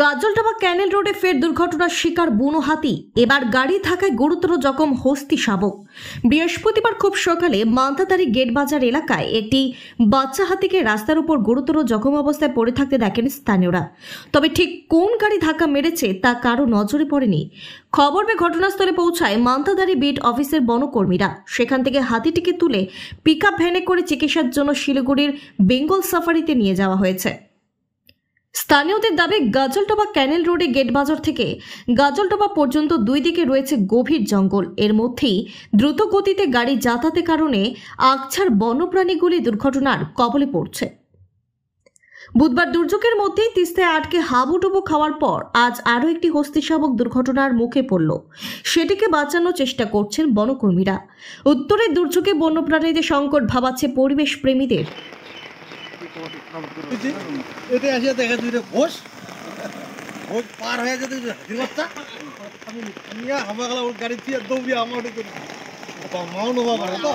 গাজলটা বা ক্যানেল রোডে ফের দুর্ঘটনার শিকার বুনো হাতি এবার গাড়ি থাকায় গুরুতর জখম হস্তি শাবক বৃহস্পতিবার খুব সকালে মান্তাতারি গেট বাজার এলাকায় একটি বাচ্চা হাতিকে রাস্তার উপর গুরুতর জখম অবস্থায় পড়ে থাকতে দেখেন স্থানীয়রা তবে ঠিক কোন গাড়ি ধাক্কা মেরেছে তা কারো নজরে পড়েনি খবর পেয়ে ঘটনাস্থলে পৌঁছায় মান্তাদারি বিট অফিসের বনকর্মীরা সেখান থেকে হাতিটিকে তুলে পিক ভ্যানে করে চিকিৎসার জন্য শিলিগুড়ির বেঙ্গল সাফারিতে নিয়ে যাওয়া হয়েছে স্থানীয়দের দাবি গাজলটোবা ক্যানেল রোডে গেটবাজার থেকে গাজলটোবা পর্যন্ত দুই দিকে রয়েছে গভীর জঙ্গল এর মধ্যেই দ্রুত গতিতে গাড়ি যাতায়াতের কারণে আগছার বন্যপ্রাণীগুলি দুর্ঘটনার কবলে পড়ছে বুধবার দুর্যোগের মধ্যেই তিস্তায় আটকে হাবুটুবু খাওয়ার পর আজ আরও একটি হস্তিশাবক দুর্ঘটনার মুখে পড়ল সেটিকে বাঁচানোর চেষ্টা করছেন বনকর্মীরা উত্তরের দুর্যোগে বন্যপ্রাণীদের সংকট ভাবাচ্ছে পরিবেশ প্রেমীদের এটা আসিয়া দেখা দুইটা ঘোষ ঘোষ পার হয়ে যেতে হাতির বাচ্চা আমি হামা গেলা ওর গাড়ি দিয়ে দৌড়িয়ে আমার মাও নেওয়া করে তো